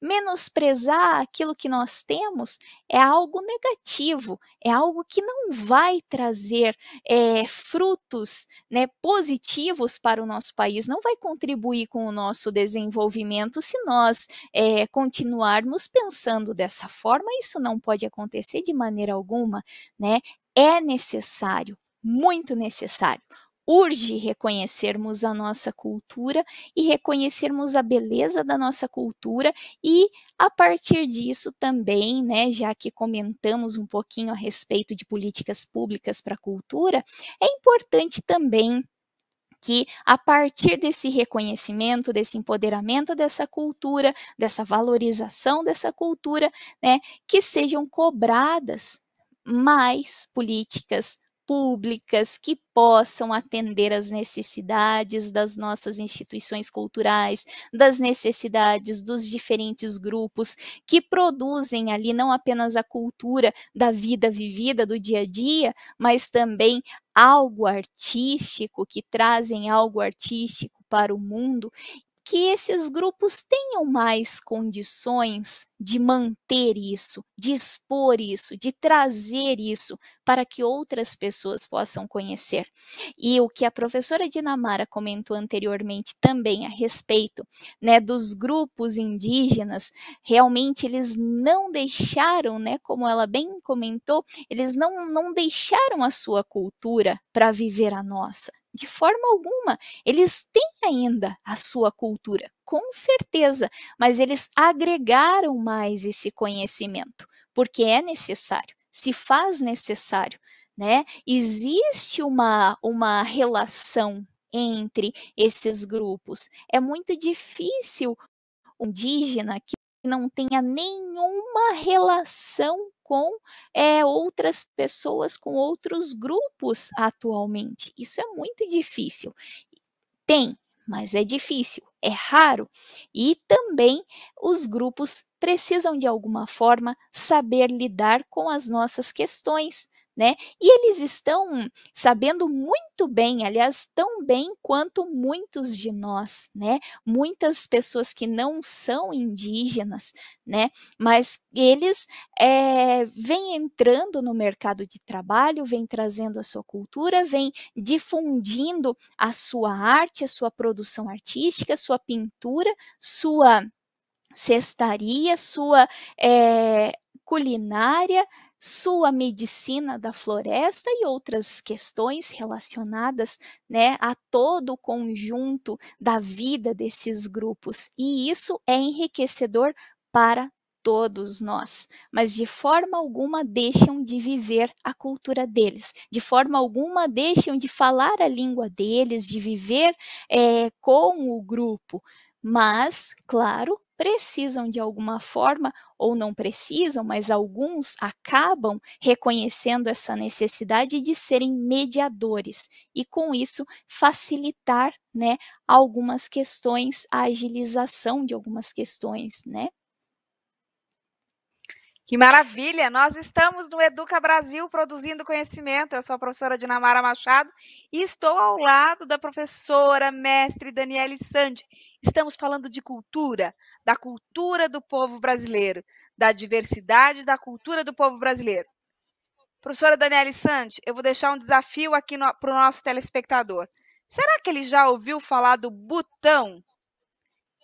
menosprezar aquilo que nós temos é algo negativo, é algo que não vai trazer é, frutos né, positivos para o nosso país, não vai contribuir com o nosso desenvolvimento se nós é, continuarmos pensando dessa forma, isso não pode acontecer de maneira alguma né? É necessário, muito necessário. Urge reconhecermos a nossa cultura e reconhecermos a beleza da nossa cultura, e a partir disso também, né, já que comentamos um pouquinho a respeito de políticas públicas para a cultura, é importante também que, a partir desse reconhecimento, desse empoderamento dessa cultura, dessa valorização dessa cultura, né, que sejam cobradas mais políticas públicas que possam atender às necessidades das nossas instituições culturais, das necessidades dos diferentes grupos que produzem ali não apenas a cultura da vida vivida, do dia a dia, mas também algo artístico, que trazem algo artístico para o mundo que esses grupos tenham mais condições de manter isso, de expor isso, de trazer isso para que outras pessoas possam conhecer. E o que a professora Dinamara comentou anteriormente também a respeito, né, dos grupos indígenas, realmente eles não deixaram, né, como ela bem comentou, eles não não deixaram a sua cultura para viver a nossa de forma alguma. Eles têm ainda a sua cultura, com certeza, mas eles agregaram mais esse conhecimento, porque é necessário, se faz necessário, né? Existe uma, uma relação entre esses grupos. É muito difícil um indígena que não tenha nenhuma relação com é, outras pessoas, com outros grupos atualmente. Isso é muito difícil. Tem, mas é difícil, é raro. E também os grupos precisam, de alguma forma, saber lidar com as nossas questões, né? E eles estão sabendo muito bem, aliás, tão bem quanto muitos de nós, né? Muitas pessoas que não são indígenas, né? Mas eles é, vêm entrando no mercado de trabalho, vêm trazendo a sua cultura, vêm difundindo a sua arte, a sua produção artística, sua pintura, sua cestaria, sua é, culinária, sua medicina da floresta e outras questões relacionadas né, a todo o conjunto da vida desses grupos. E isso é enriquecedor para todos nós, mas de forma alguma deixam de viver a cultura deles, de forma alguma deixam de falar a língua deles, de viver é, com o grupo. Mas, claro, precisam de alguma forma, ou não precisam, mas alguns acabam reconhecendo essa necessidade de serem mediadores e, com isso, facilitar né, algumas questões, a agilização de algumas questões, né? Que maravilha! Nós estamos no Educa Brasil produzindo conhecimento. Eu sou a professora Dinamara Machado e estou ao lado da professora mestre Daniele Sandi. Estamos falando de cultura, da cultura do povo brasileiro, da diversidade da cultura do povo brasileiro. Professora Daniele Sandi, eu vou deixar um desafio aqui para o nosso telespectador. Será que ele já ouviu falar do botão?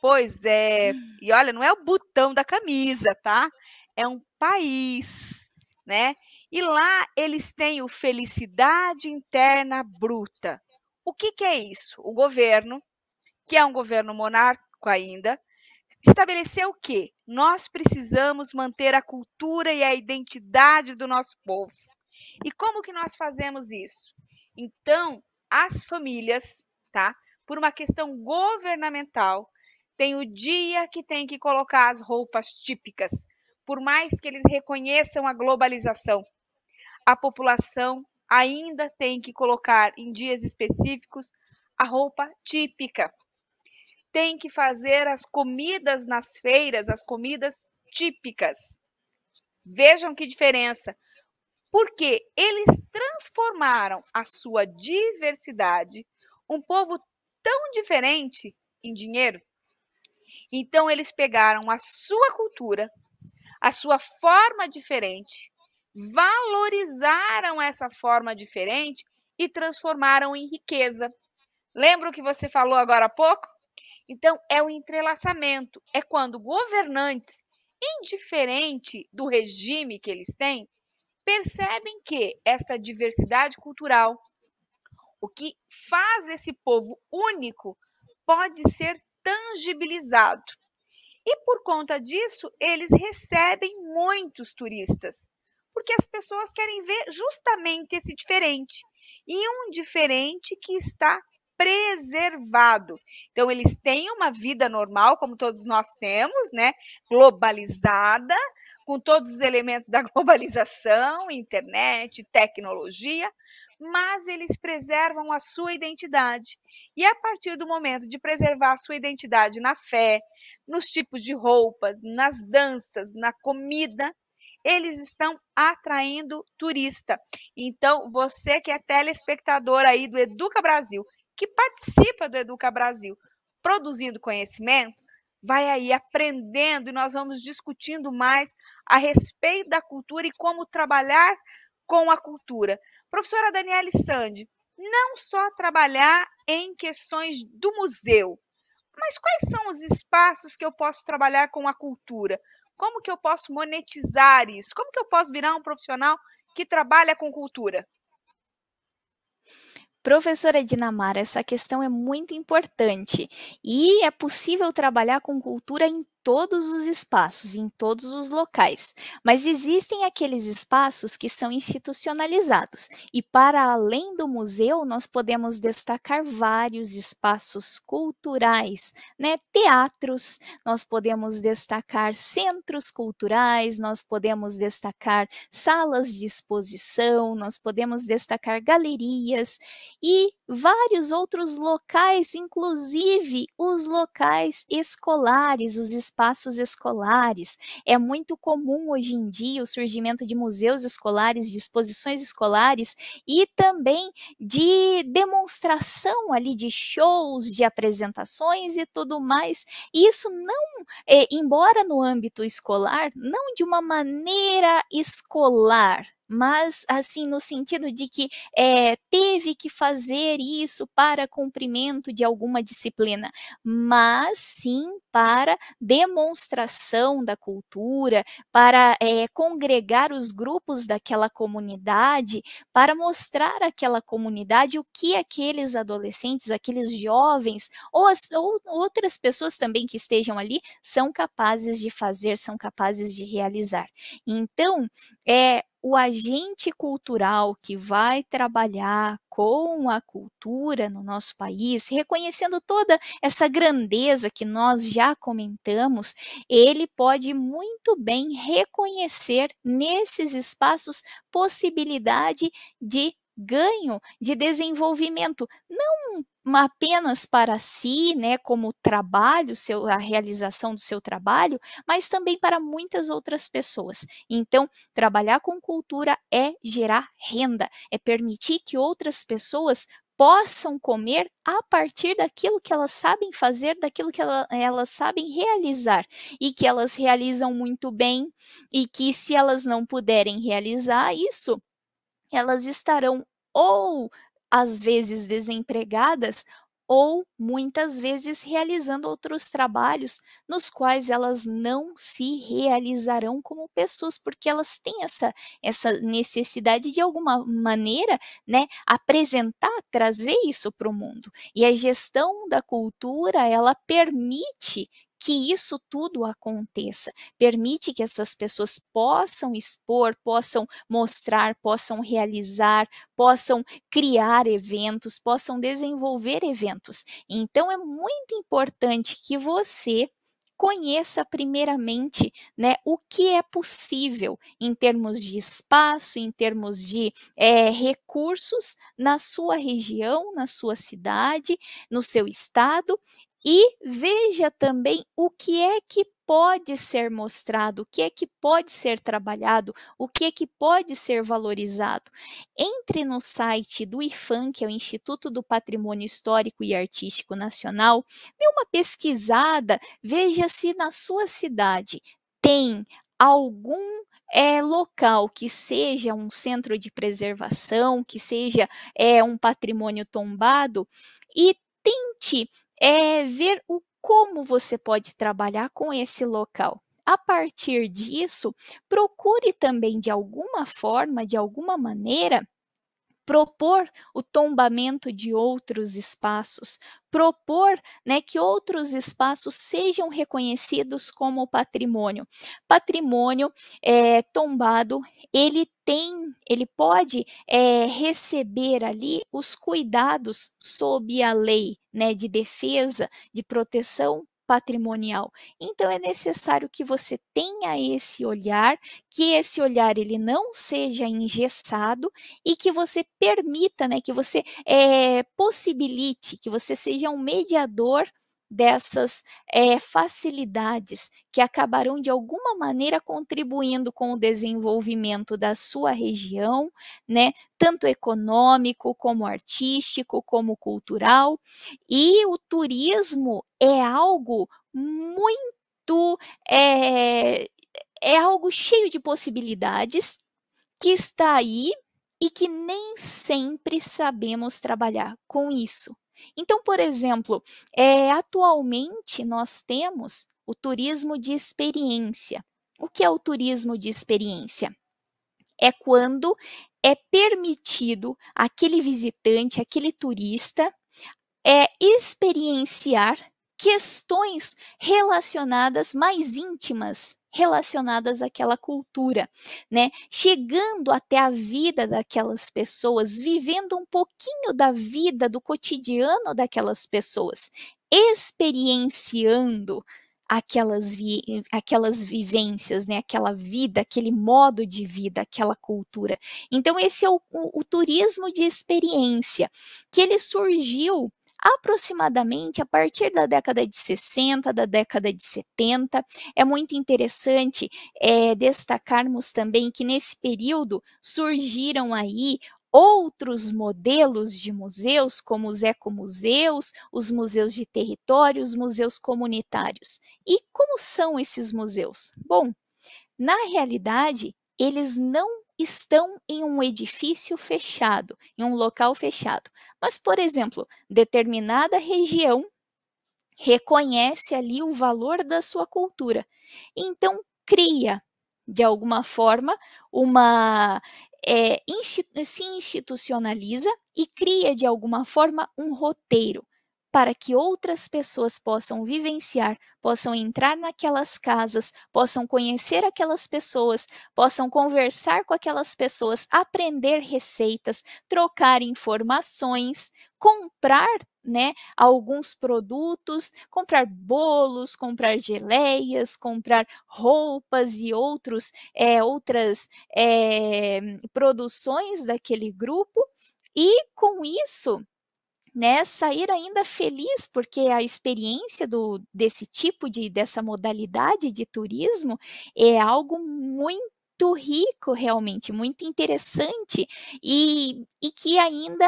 Pois é, hum. e olha, não é o botão da camisa, tá? é um país, né? E lá eles têm o felicidade interna bruta. O que, que é isso? O governo, que é um governo monárquico ainda, estabeleceu o que nós precisamos manter a cultura e a identidade do nosso povo. E como que nós fazemos isso? Então, as famílias, tá? Por uma questão governamental, tem o dia que tem que colocar as roupas típicas, por mais que eles reconheçam a globalização, a população ainda tem que colocar em dias específicos a roupa típica. Tem que fazer as comidas nas feiras, as comidas típicas. Vejam que diferença. Porque eles transformaram a sua diversidade, um povo tão diferente, em dinheiro. Então, eles pegaram a sua cultura, a sua forma diferente, valorizaram essa forma diferente e transformaram em riqueza. Lembra o que você falou agora há pouco? Então, é o entrelaçamento, é quando governantes, indiferente do regime que eles têm, percebem que esta diversidade cultural, o que faz esse povo único, pode ser tangibilizado. E por conta disso, eles recebem muitos turistas, porque as pessoas querem ver justamente esse diferente e um diferente que está preservado. Então eles têm uma vida normal, como todos nós temos, né? Globalizada, com todos os elementos da *laughs* globalização, internet, tecnologia, mas eles preservam a sua identidade. E a partir do momento de preservar a sua identidade na fé, nos tipos de roupas, nas danças, na comida, eles estão atraindo turista. Então, você que é telespectador aí do Educa Brasil, que participa do Educa Brasil, produzindo conhecimento, vai aí aprendendo e nós vamos discutindo mais a respeito da cultura e como trabalhar com a cultura. Professora Daniela Sandi, não só trabalhar em questões do museu, mas quais são os espaços que eu posso trabalhar com a cultura? Como que eu posso monetizar isso? Como que eu posso virar um profissional que trabalha com cultura? Professora Dinamara, essa questão é muito importante e é possível trabalhar com cultura em todos os espaços, em todos os locais, mas existem aqueles espaços que são institucionalizados. E para além do museu, nós podemos destacar vários espaços culturais, né? Teatros, nós podemos destacar centros culturais, nós podemos destacar salas de exposição, nós podemos destacar galerias e vários outros locais, inclusive os locais escolares, os espaços escolares. É muito comum hoje em dia o surgimento de museus escolares, de exposições escolares e também de demonstração ali de shows, de apresentações e tudo mais. E isso não, é, embora no âmbito escolar, não de uma maneira escolar, mas assim, no sentido de que é, teve que fazer isso para cumprimento de alguma disciplina, mas sim para demonstração da cultura, para é, congregar os grupos daquela comunidade, para mostrar àquela comunidade o que aqueles adolescentes, aqueles jovens ou, as, ou outras pessoas também que estejam ali são capazes de fazer, são capazes de realizar. Então, é, o agente cultural que vai trabalhar com a cultura no nosso país, reconhecendo toda essa grandeza que nós já comentamos, ele pode muito bem reconhecer nesses espaços possibilidade de ganho, de desenvolvimento, não apenas para si, né, como trabalho, seu, a realização do seu trabalho, mas também para muitas outras pessoas. Então, trabalhar com cultura é gerar renda, é permitir que outras pessoas possam comer a partir daquilo que elas sabem fazer, daquilo que ela, elas sabem realizar e que elas realizam muito bem e que se elas não puderem realizar isso, elas estarão ou às vezes desempregadas ou muitas vezes realizando outros trabalhos nos quais elas não se realizarão como pessoas, porque elas têm essa, essa necessidade de alguma maneira, né, apresentar, trazer isso para o mundo. E a gestão da cultura, ela permite que isso tudo aconteça. Permite que essas pessoas possam expor, possam mostrar, possam realizar, possam criar eventos, possam desenvolver eventos. Então é muito importante que você conheça primeiramente né, o que é possível em termos de espaço, em termos de é, recursos na sua região, na sua cidade, no seu estado, e veja também o que é que pode ser mostrado, o que é que pode ser trabalhado, o que é que pode ser valorizado. Entre no site do IFAM, que é o Instituto do Patrimônio Histórico e Artístico Nacional, dê uma pesquisada, veja se na sua cidade tem algum é, local que seja um centro de preservação, que seja é, um patrimônio tombado, e tente é ver o como você pode trabalhar com esse local. A partir disso, procure também de alguma forma, de alguma maneira, propor o tombamento de outros espaços, propor né, que outros espaços sejam reconhecidos como patrimônio. Patrimônio é, tombado, ele tem, ele pode é, receber ali os cuidados sob a lei né, de defesa, de proteção patrimonial. Então é necessário que você tenha esse olhar, que esse olhar ele não seja engessado e que você permita, né, que você é, possibilite, que você seja um mediador dessas é, facilidades que acabarão de alguma maneira contribuindo com o desenvolvimento da sua região, né, tanto econômico como artístico, como cultural, e o turismo é algo muito é, é algo cheio de possibilidades que está aí e que nem sempre sabemos trabalhar com isso. Então, por exemplo, é, atualmente nós temos o turismo de experiência. O que é o turismo de experiência? É quando é permitido aquele visitante, aquele turista, é experienciar questões relacionadas mais íntimas relacionadas àquela cultura, né? Chegando até a vida daquelas pessoas, vivendo um pouquinho da vida, do cotidiano daquelas pessoas, experienciando aquelas, vi aquelas vivências, né? aquela vida, aquele modo de vida, aquela cultura. Então, esse é o, o, o turismo de experiência, que ele surgiu aproximadamente a partir da década de 60, da década de 70. É muito interessante é, destacarmos também que nesse período surgiram aí outros modelos de museus, como os ecomuseus, os museus de território, os museus comunitários. E como são esses museus? Bom, na realidade, eles não estão em um edifício fechado, em um local fechado. Mas, por exemplo, determinada região reconhece ali o valor da sua cultura. Então, cria, de alguma forma, uma. É, eh, institu se institucionaliza e cria, de alguma forma, um roteiro para que outras pessoas possam vivenciar, possam entrar naquelas casas, possam conhecer aquelas pessoas, possam conversar com aquelas pessoas, aprender receitas, trocar informações, comprar né, alguns produtos, comprar bolos, comprar geleias, comprar roupas e outros, é, outras é, produções daquele grupo, e com isso né, sair ainda feliz, porque a experiência do, desse tipo de dessa modalidade de turismo é algo muito rico realmente, muito interessante e, e que ainda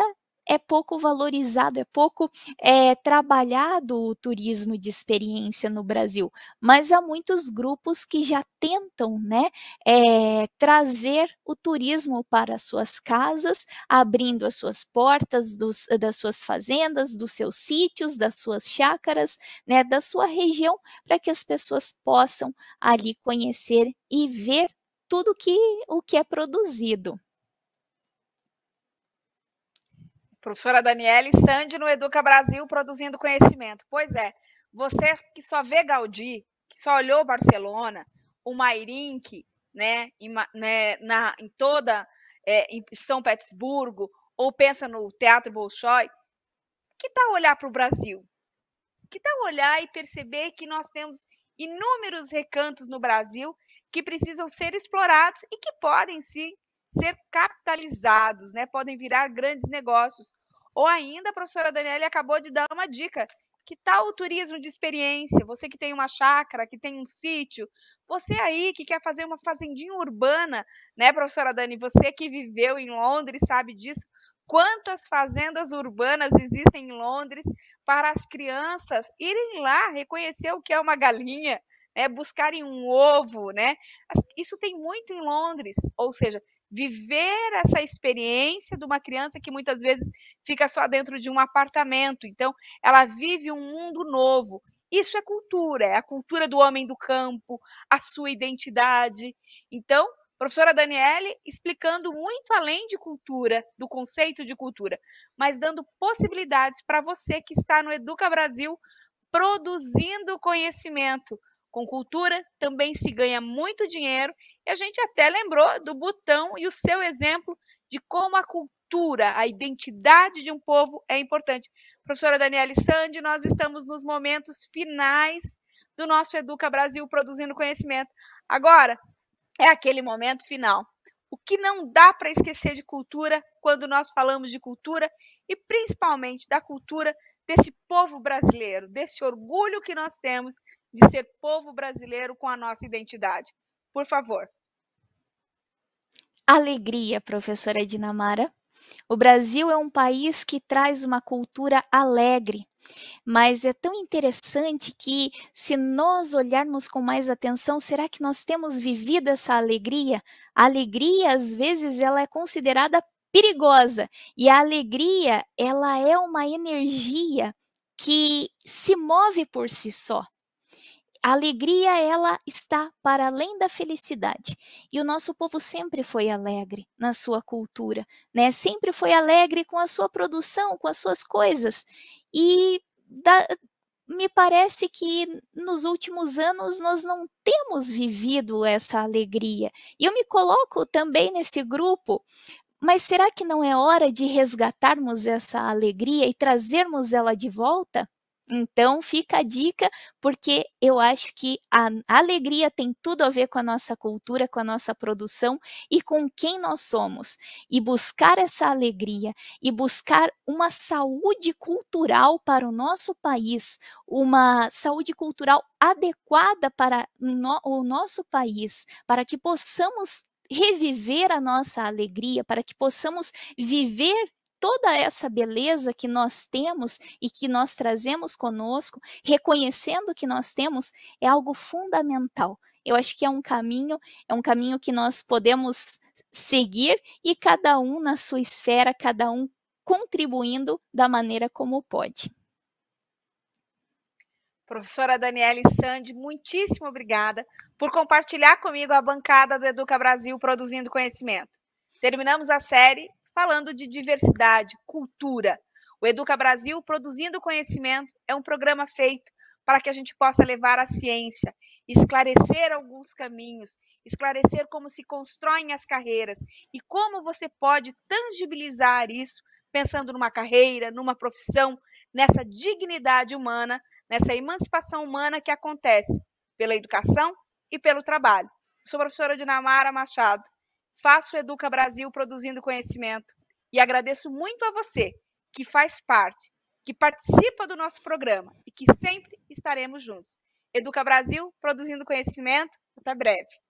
é pouco valorizado, é pouco é, trabalhado o turismo de experiência no Brasil, mas há muitos grupos que já tentam né, é, trazer o turismo para suas casas, abrindo as suas portas dos, das suas fazendas, dos seus sítios, das suas chácaras, né, da sua região, para que as pessoas possam ali conhecer e ver tudo que, o que é produzido. Professora Daniela Sandi no Educa Brasil produzindo conhecimento. Pois é, você que só vê Gaudí, que só olhou Barcelona, o Mairink, né, em, né, na, em toda é, em São Petersburgo, ou pensa no Teatro Bolshoi, que tal olhar para o Brasil? Que tal olhar e perceber que nós temos inúmeros recantos no Brasil que precisam ser explorados e que podem sim ser capitalizados, né? Podem virar grandes negócios. Ou ainda, a professora Daniela acabou de dar uma dica. Que tal o turismo de experiência? Você que tem uma chácara, que tem um sítio, você aí que quer fazer uma fazendinha urbana, né, professora Dani? Você que viveu em Londres sabe disso. Quantas fazendas urbanas existem em Londres para as crianças irem lá reconhecer o que é uma galinha, né, buscarem um ovo, né? Isso tem muito em Londres, ou seja, viver essa experiência de uma criança que muitas vezes fica só dentro de um apartamento. Então, ela vive um mundo novo. Isso é cultura, é a cultura do homem do campo, a sua identidade. Então, professora Daniele explicando muito além de cultura, do conceito de cultura, mas dando possibilidades para você que está no Educa Brasil produzindo conhecimento, com cultura também se ganha muito dinheiro e a gente até lembrou do Butão e o seu exemplo de como a cultura, a identidade de um povo é importante. Professora Daniela Sandi, nós estamos nos momentos finais do nosso Educa Brasil produzindo conhecimento. Agora é aquele momento final. O que não dá para esquecer de cultura quando nós falamos de cultura e principalmente da cultura desse povo brasileiro, desse orgulho que nós temos de ser povo brasileiro com a nossa identidade. Por favor. Alegria, professora Dinamara. O Brasil é um país que traz uma cultura alegre, mas é tão interessante que, se nós olharmos com mais atenção, será que nós temos vivido essa alegria? A alegria, às vezes, ela é considerada perigosa. E a alegria, ela é uma energia que se move por si só. A alegria, ela está para além da felicidade. E o nosso povo sempre foi alegre na sua cultura, né? Sempre foi alegre com a sua produção, com as suas coisas. E da, me parece que nos últimos anos nós não temos vivido essa alegria. E eu me coloco também nesse grupo, mas será que não é hora de resgatarmos essa alegria e trazermos ela de volta? Então fica a dica, porque eu acho que a alegria tem tudo a ver com a nossa cultura, com a nossa produção e com quem nós somos. E buscar essa alegria e buscar uma saúde cultural para o nosso país, uma saúde cultural adequada para no, o nosso país, para que possamos reviver a nossa alegria, para que possamos viver toda essa beleza que nós temos e que nós trazemos conosco, reconhecendo que nós temos, é algo fundamental. Eu acho que é um caminho, é um caminho que nós podemos seguir e cada um na sua esfera, cada um contribuindo da maneira como pode. Professora Daniela Sandi, muitíssimo obrigada por compartilhar comigo a bancada do Educa Brasil produzindo conhecimento. Terminamos a série falando de diversidade, cultura. O Educa Brasil produzindo conhecimento é um programa feito para que a gente possa levar a ciência, esclarecer alguns caminhos, esclarecer como se constroem as carreiras e como você pode tangibilizar isso pensando numa carreira, numa profissão, nessa dignidade humana nessa emancipação humana que acontece pela educação e pelo trabalho. Sou professora Dinamara Machado, faço Educa Brasil produzindo conhecimento e agradeço muito a você que faz parte, que participa do nosso programa e que sempre estaremos juntos. Educa Brasil produzindo conhecimento. Até breve.